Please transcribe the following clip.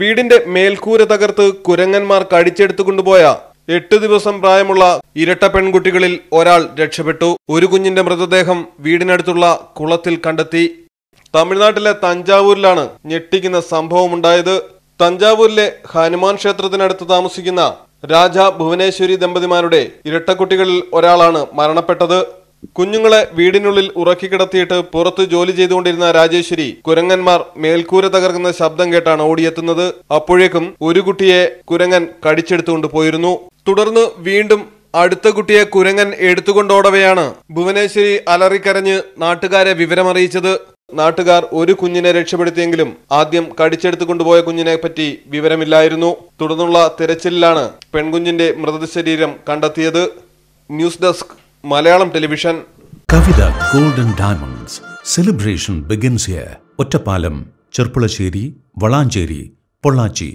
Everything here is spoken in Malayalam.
വീടിന്റെ മേൽക്കൂര തകർത്ത് കുരങ്ങന്മാർ കടിച്ചെടുത്തു കൊണ്ടുപോയ എട്ട് ദിവസം പ്രായമുള്ള ഇരട്ട പെൺകുട്ടികളിൽ ഒരാൾ രക്ഷപ്പെട്ടു ഒരു കുഞ്ഞിന്റെ മൃതദേഹം വീടിനടുത്തുള്ള കുളത്തിൽ കണ്ടെത്തി തമിഴ്നാട്ടിലെ തഞ്ചാവൂരിലാണ് ഞെട്ടിക്കുന്ന സംഭവമുണ്ടായത് തഞ്ചാവൂരിലെ ഹനുമാൻ ക്ഷേത്രത്തിനടുത്ത് താമസിക്കുന്ന രാജ ഭുവനേശ്വരി ദമ്പതിമാരുടെ ഇരട്ടക്കുട്ടികളിൽ ഒരാളാണ് മരണപ്പെട്ടത് കുഞ്ഞുങ്ങളെ വീടിനുള്ളിൽ ഉറക്കിക്കിടത്തിയിട്ട് പുറത്ത് ജോലി ചെയ്തുകൊണ്ടിരുന്ന രാജേശ്വരി കുരങ്ങന്മാർ മേൽക്കൂര തകർക്കുന്ന ശബ്ദം കേട്ടാണ് ഓടിയെത്തുന്നത് അപ്പോഴേക്കും ഒരു കുട്ടിയെ കുരങ്ങൻ കടിച്ചെടുത്തുകൊണ്ട് പോയിരുന്നു തുടർന്ന് വീണ്ടും അടുത്ത കുട്ടിയെ കുരങ്ങൻ എടുത്തുകൊണ്ടോടവെയാണ് ഭുവനേശ്വരി അലറിക്കരഞ്ഞ് നാട്ടുകാരെ വിവരമറിയിച്ചത് നാട്ടുകാർ ഒരു കുഞ്ഞിനെ രക്ഷപ്പെടുത്തിയെങ്കിലും ആദ്യം കടിച്ചെടുത്തു കൊണ്ടുപോയ കുഞ്ഞിനെ പറ്റി വിവരമില്ലായിരുന്നു തുടർന്നുള്ള തിരച്ചിലിലാണ് പെൺകുഞ്ഞിന്റെ മൃതശരീരം കണ്ടെത്തിയത് news desk Malayalam television Kavitha golden diamonds celebration begins here Ottapalam Cherpulassery Valanchery Pollachi